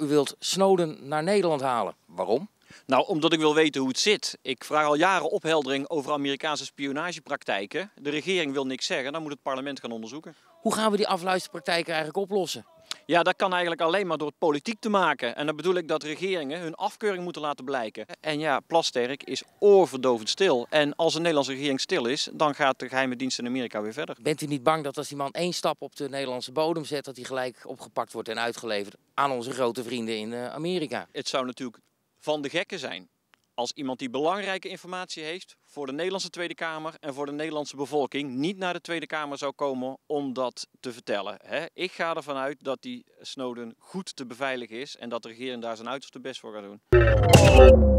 U wilt Snowden naar Nederland halen. Waarom? Nou, omdat ik wil weten hoe het zit. Ik vraag al jaren opheldering over Amerikaanse spionagepraktijken. De regering wil niks zeggen, dan moet het parlement gaan onderzoeken. Hoe gaan we die afluisterpraktijken eigenlijk oplossen? Ja, dat kan eigenlijk alleen maar door het politiek te maken. En dan bedoel ik dat regeringen hun afkeuring moeten laten blijken. En ja, Plasterk is oorverdovend stil. En als de Nederlandse regering stil is, dan gaat de geheime dienst in Amerika weer verder. Bent u niet bang dat als die man één stap op de Nederlandse bodem zet, dat hij gelijk opgepakt wordt en uitgeleverd aan onze grote vrienden in eh, Amerika? Het zou natuurlijk van de gekken zijn als iemand die belangrijke informatie heeft voor de Nederlandse Tweede Kamer en voor de Nederlandse bevolking niet naar de Tweede Kamer zou komen om dat te vertellen. Ik ga ervan uit dat die Snowden goed te beveiligen is en dat de regering daar zijn uiterste best voor gaat doen.